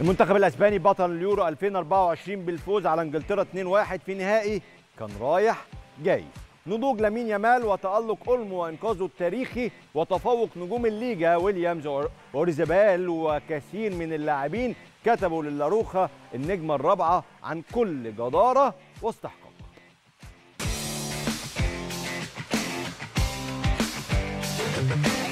المنتخب الاسباني بطل اليورو 2024 بالفوز على انجلترا 2-1 في نهائي كان رايح جاي نضوج لامين يامال وتألق أولمو وإنقاذه التاريخي وتفوق نجوم الليجا ويليامز اوريزابال وكثير من اللاعبين كتبوا للاروخا النجمة الرابعة عن كل جدارة واستحقاق right back.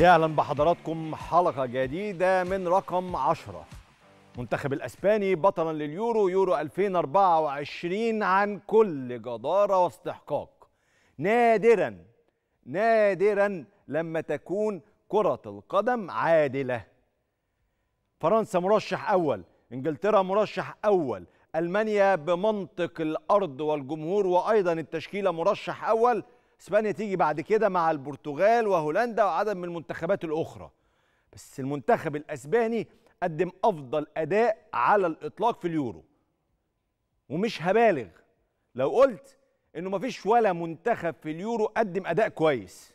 يا اهلا بحضراتكم حلقه جديده من رقم 10 منتخب الاسباني بطلا لليورو يورو 2024 عن كل جداره واستحقاق نادرا نادرا لما تكون كره القدم عادله فرنسا مرشح اول انجلترا مرشح اول المانيا بمنطق الارض والجمهور وايضا التشكيله مرشح اول اسبانيا تيجي بعد كده مع البرتغال وهولندا وعدد من المنتخبات الاخرى بس المنتخب الاسباني قدم افضل اداء على الاطلاق في اليورو ومش هبالغ لو قلت انه مفيش ولا منتخب في اليورو قدم اداء كويس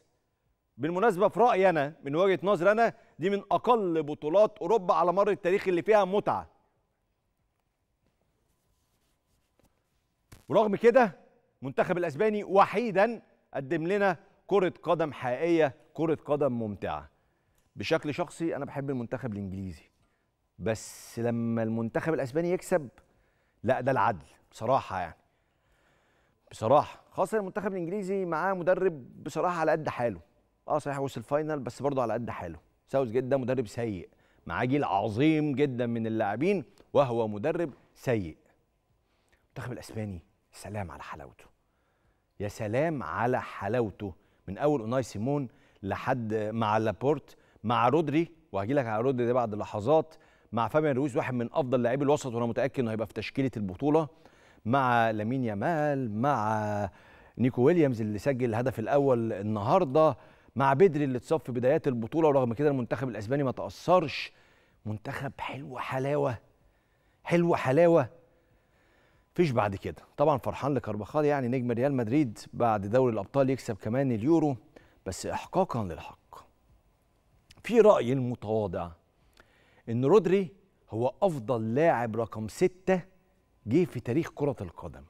بالمناسبه في رايي انا من وجهه نظري انا دي من اقل بطولات اوروبا على مر التاريخ اللي فيها متعه ورغم كده منتخب الاسباني وحيدا قدم لنا كرة قدم حقيقية كرة قدم ممتعة بشكل شخصي أنا بحب المنتخب الإنجليزي بس لما المنتخب الأسباني يكسب لا ده العدل بصراحة يعني بصراحة خاصة المنتخب الإنجليزي معاه مدرب بصراحة على قد حاله اه صحيح وصل فاينل بس برضه على قد حاله ساوث جيت ده مدرب سيء معاه جيل عظيم جدا من اللاعبين وهو مدرب سيء المنتخب الاسباني سلام على حلاوته يا سلام على حلاوته من اول اوناي سيمون لحد مع لابورت مع رودري وهجي لك على رودري ده بعد لحظات مع فابيان رويز واحد من افضل لاعبي الوسط وانا متاكد انه هيبقى في تشكيله البطوله مع لامين يامال مع نيكو ويليامز اللي سجل الهدف الاول النهارده مع بدري اللي اتصاب في بدايات البطوله ورغم كده المنتخب الاسباني ما تاثرش منتخب حلو حلاوه حلو حلاوه فيش بعد كده طبعا فرحان لكربخال يعني نجم ريال مدريد بعد دوري الابطال يكسب كمان اليورو بس احقاقا للحق في رايي المتواضع ان رودري هو افضل لاعب رقم ستة جه في تاريخ كره القدم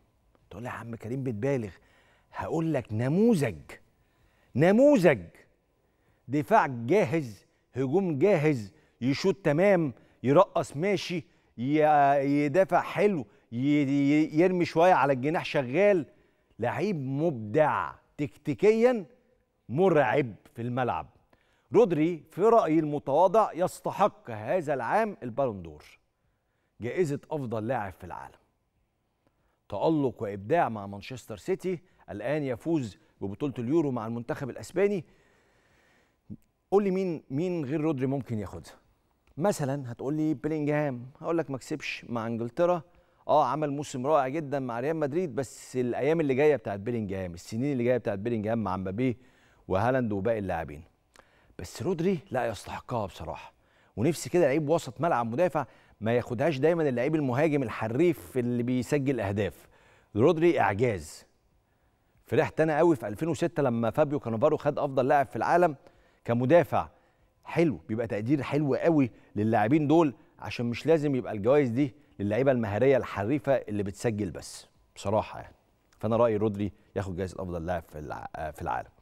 تقول لي يا عم كريم بتبالغ هقول لك نموذج نموذج دفاع جاهز هجوم جاهز يشوط تمام يرقص ماشي يدافع حلو يرمي شويه على الجناح شغال لعيب مبدع تكتيكيا مرعب في الملعب رودري في رايي المتواضع يستحق هذا العام البالون دور جائزه افضل لاعب في العالم تالق وابداع مع مانشستر سيتي الان يفوز ببطوله اليورو مع المنتخب الاسباني قول لي مين مين غير رودري ممكن ياخدها مثلا هتقول لي بلينجهام هقول لك ما كسبش مع انجلترا اه عمل موسم رائع جدا مع ريال مدريد بس الايام اللي جايه بتاعت بيلينجهام السنين اللي جايه بتاعت بيلينجهام مع مبابيه وهالاند وباقي اللاعبين بس رودري لا يستحقها بصراحه ونفسي كده لعيب وسط ملعب مدافع ما ياخدهاش دايما اللعيب المهاجم الحريف اللي بيسجل اهداف رودري اعجاز فرحت انا قوي في 2006 لما فابيو كانوفارو خد افضل لاعب في العالم كمدافع حلو بيبقى تقدير حلو قوي للاعبين دول عشان مش لازم يبقى الجوائز دي للعيبه المهاريه الحريفه اللي بتسجل بس بصراحه يعني فانا رايي رودري ياخد جائزه افضل لاعب في في العالم